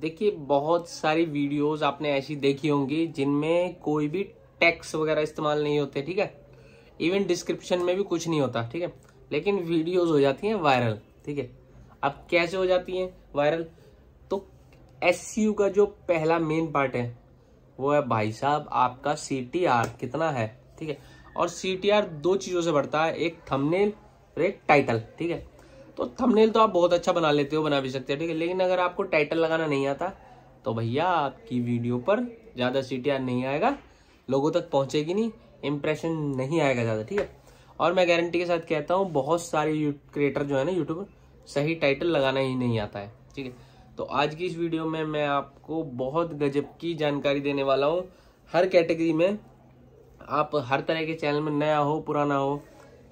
देखिए बहुत सारी वीडियोस आपने ऐसी देखी होंगी जिनमें कोई भी टैक्स वगैरह इस्तेमाल नहीं होते ठीक है इवन डिस्क्रिप्शन में भी कुछ नहीं होता ठीक है लेकिन वीडियोस हो जाती हैं वायरल ठीक है अब कैसे हो जाती हैं वायरल तो एस का जो पहला मेन पार्ट है वो है भाई साहब आपका सी कितना है ठीक है और सी दो चीज़ों से बढ़ता है एक थमनेल और एक टाइटल ठीक है तो थंबनेल तो आप बहुत अच्छा बना लेते हो बना भी सकते हो ठीक है लेकिन अगर आपको टाइटल लगाना नहीं आता तो भैया आपकी वीडियो पर ज़्यादा सी नहीं आएगा लोगों तक पहुँचेगी नहीं इम्प्रेशन नहीं आएगा ज़्यादा ठीक है और मैं गारंटी के साथ कहता हूँ बहुत सारे क्रिएटर जो है ना यूट्यूब सही टाइटल लगाना ही नहीं आता है ठीक है तो आज की इस वीडियो में मैं आपको बहुत गजब की जानकारी देने वाला हूँ हर कैटेगरी में आप हर तरह के चैनल में नया हो पुराना हो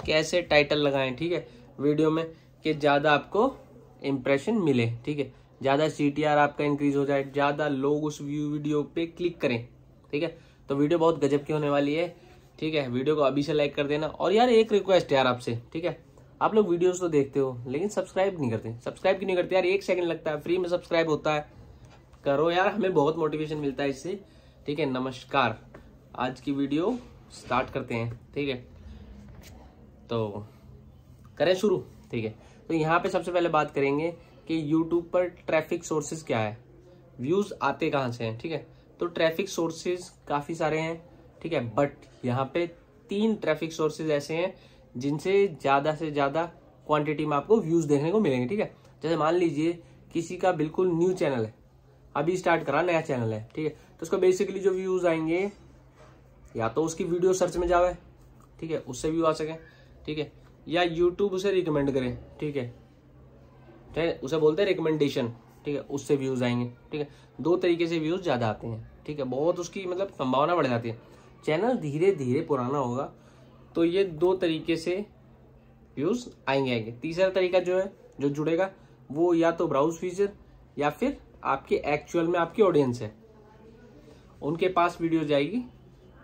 कैसे टाइटल लगाएं ठीक है वीडियो में कि ज़्यादा आपको इम्प्रेशन मिले ठीक है ज़्यादा सी आपका इंक्रीज हो जाए ज़्यादा लोग उस व्यू वीडियो पे क्लिक करें ठीक है तो वीडियो बहुत गजब की होने वाली है ठीक है वीडियो को अभी से लाइक कर देना और यार एक रिक्वेस्ट है यार आपसे ठीक है आप लोग वीडियोस तो देखते हो लेकिन सब्सक्राइब नहीं करते सब्सक्राइब क्यों नहीं करते यार एक सेकंड लगता है फ्री में सब्सक्राइब होता है करो यार हमें बहुत मोटिवेशन मिलता है इससे ठीक है नमस्कार आज की वीडियो स्टार्ट करते हैं ठीक है तो करें शुरू ठीक है तो यहाँ पे सबसे पहले बात करेंगे कि यूट्यूब पर ट्रैफिक सोर्सेज क्या है व्यूज़ आते कहाँ से हैं ठीक है तो ट्रैफिक सोर्सेज काफ़ी सारे हैं ठीक है बट यहाँ पे तीन ट्रैफिक सोर्सेज ऐसे हैं जिनसे ज़्यादा से ज़्यादा क्वांटिटी में आपको व्यूज़ देखने को मिलेंगे ठीक है जैसे मान लीजिए किसी का बिल्कुल न्यू चैनल है अभी स्टार्ट करा नया चैनल है ठीक है तो उसको बेसिकली जो व्यूज़ आएंगे या तो उसकी वीडियो सर्च में जावे ठीक है उससे व्यू आ सके ठीक है या यूट्यूब उसे रिकमेंड करें ठीक है ठीक है उसे बोलते हैं रिकमेंडेशन ठीक है उससे व्यूज़ आएंगे ठीक है दो तरीके से व्यूज़ ज़्यादा आते हैं ठीक है बहुत उसकी मतलब संभावना बढ़ जाती है चैनल धीरे धीरे पुराना होगा तो ये दो तरीके से व्यूज़ आएंगे आएंगे तीसरा तरीका जो है जो जुड़ेगा वो या तो ब्राउज फीचर या फिर आपके एक्चुअल में आपकी ऑडियंस है उनके पास वीडियो जाएगी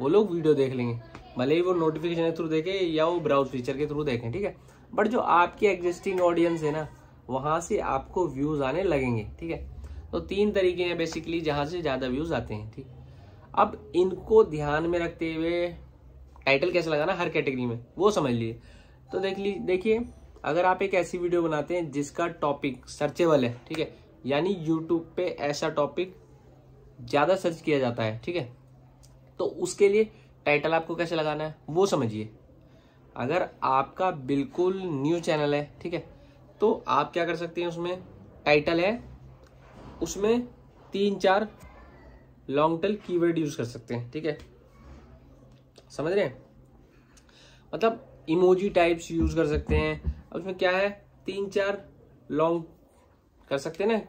वो लोग वीडियो देख लेंगे भले ही वो नोटिफिकेशन के थ्रू देखें या वो ब्राउज फीचर के थ्रू देखें ठीक है बट जो आपकी एग्जिस्टिंग ऑडियंस है ना वहाँ से आपको व्यूज़ आने लगेंगे ठीक है तो तीन तरीके हैं बेसिकली जहाँ से ज़्यादा व्यूज़ आते हैं ठीक अब इनको ध्यान में रखते हुए टाइटल कैसे लगाना हर कैटेगरी में वो समझ लिए तो देख ली देखिए अगर आप एक ऐसी वीडियो बनाते हैं जिसका टॉपिक सर्चेबल है ठीक है यानी यूट्यूब पे ऐसा टॉपिक ज़्यादा सर्च किया जाता है ठीक है तो उसके लिए टाइटल आपको कैसे लगाना है वो समझिए अगर आपका बिल्कुल न्यू चैनल है ठीक है तो आप क्या कर सकते हैं उसमें टाइटल है उसमें तीन चार लॉन्ग टेल कीवर्ड यूज कर सकते हैं ठीक है समझ रहे हैं मतलब इमोजी टाइप्स यूज कर सकते हैं अब उसमें क्या है तीन चार लॉन्ग कर सकते हैं ना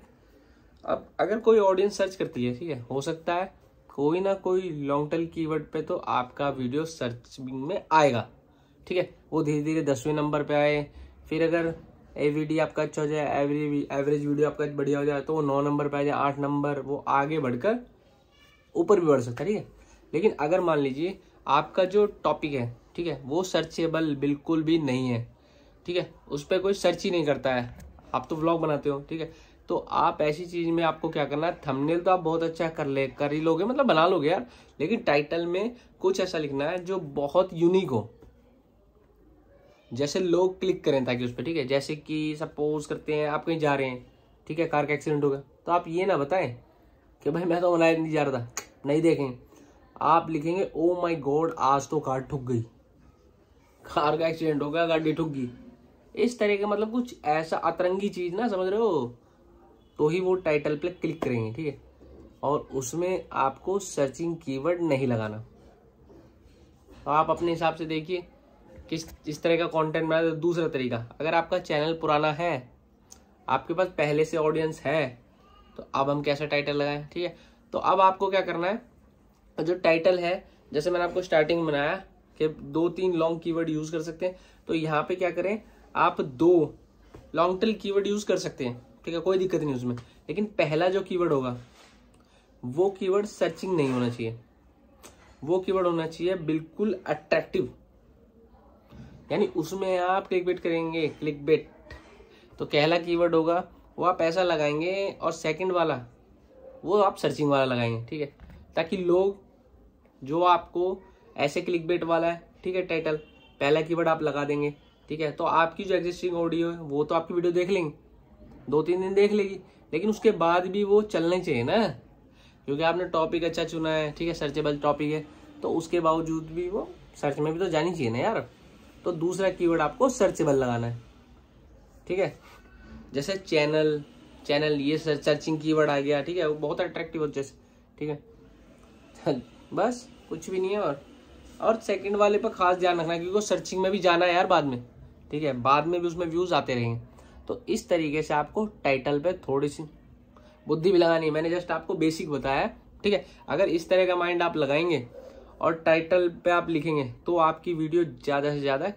अब अगर कोई ऑडियंस सर्च करती है ठीक है हो सकता है कोई ना कोई लॉन्ग टर्म कीवर्ड पे तो आपका वीडियो सर्चिंग में आएगा ठीक है वो धीरे धीरे दसवें नंबर पे आए फिर अगर ए आपका अच्छा हो जाए एवरेज एवरेज वीडियो आपका बढ़िया हो जाए तो वो नौ नंबर पे आ जाए आठ नंबर वो आगे बढ़कर ऊपर भी बढ़ सकता है ठीक है लेकिन अगर मान लीजिए आपका जो टॉपिक है ठीक है वो सर्चेबल बिल्कुल भी नहीं है ठीक है उस पर कोई सर्च ही नहीं करता है आप तो व्लॉग बनाते हो ठीक है तो आप ऐसी चीज में आपको क्या करना है थंबनेल तो आप बहुत अच्छा कर ले कर ही लोगे मतलब बना लोगे यार लेकिन टाइटल में कुछ ऐसा लिखना है जो बहुत यूनिक हो जैसे लोग क्लिक करें ताकि उस पर ठीक है जैसे कि सपोज करते हैं आप कहीं जा रहे हैं ठीक है कार का एक्सीडेंट हो गया तो आप ये ना बताएं कि भाई मैं तो ऑनलाइन नहीं जा रहा था नहीं देखें आप लिखेंगे ओ माई गॉड आज तो कार ठुक गई कार का एक्सीडेंट हो गया गाड़ी ठुक गई इस तरह का मतलब कुछ ऐसा अतरंगी चीज़ ना समझ रहे हो तो ही वो टाइटल पे क्लिक करेंगे ठीक है और उसमें आपको सर्चिंग कीवर्ड नहीं लगाना तो आप अपने हिसाब से देखिए किस इस तरह का कंटेंट बना तो दूसरा तरीका अगर आपका चैनल पुराना है आपके पास पहले से ऑडियंस है तो अब हम कैसा टाइटल लगाएं ठीक है तो अब आपको क्या करना है तो जो टाइटल है जैसे मैंने आपको स्टार्टिंग बनाया कि दो तीन लॉन्ग कीवर्ड यूज कर सकते हैं तो यहाँ पे क्या करें आप दो लॉन्ग टेल कीवर्ड यूज कर सकते हैं ठीक है कोई दिक्कत नहीं उसमें लेकिन पहला जो कीवर्ड होगा वो कीवर्ड सर्चिंग नहीं होना चाहिए वो कीवर्ड होना चाहिए बिल्कुल अट्रैक्टिव यानी उसमें आप क्लिक बेट करेंगे क्लिक बेट तो पहला कीवर्ड होगा वो आप ऐसा लगाएंगे और सेकंड वाला वो आप सर्चिंग वाला लगाएंगे ठीक है ताकि लोग जो आपको ऐसे क्लिक बेट वाला है ठीक है टाइटल पहला कीवर्ड आप लगा देंगे ठीक है तो आपकी जो एग्जिस्टिंग ऑडियो है वो तो आपकी वीडियो देख लेंगे दो तीन दिन देख लेगी लेकिन उसके बाद भी वो चलने चाहिए ना क्योंकि आपने टॉपिक अच्छा चुना है ठीक है सर्चेबल टॉपिक है तो उसके बावजूद भी वो सर्च में भी तो जानी चाहिए ना यार तो दूसरा कीवर्ड आपको सर्चेबल लगाना है ठीक है जैसे चैनल चैनल ये सर्चिंग कीवर्ड आ गया ठीक है वो बहुत अट्रैक्टिव हो जैसे ठीक है बस कुछ भी नहीं है और और सेकंड वाले पर खास ध्यान रखना क्योंकि सर्चिंग में भी जाना है यार बाद में ठीक है बाद में भी उसमें व्यूज आते रहेंगे तो इस तरीके से आपको टाइटल पे थोड़ी सी बुद्धि भी लगानी है मैंने जस्ट आपको बेसिक बताया ठीक है अगर इस तरह का माइंड आप लगाएंगे और टाइटल पे आप लिखेंगे तो आपकी वीडियो ज़्यादा से ज़्यादा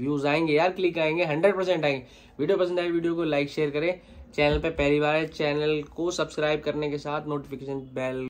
व्यूज आएंगे यार क्लिक आएंगे हंड्रेड परसेंट आएंगे वीडियो पसंद आए वीडियो को लाइक शेयर करें चैनल पर पहली बार है चैनल को सब्सक्राइब करने के साथ नोटिफिकेशन बेल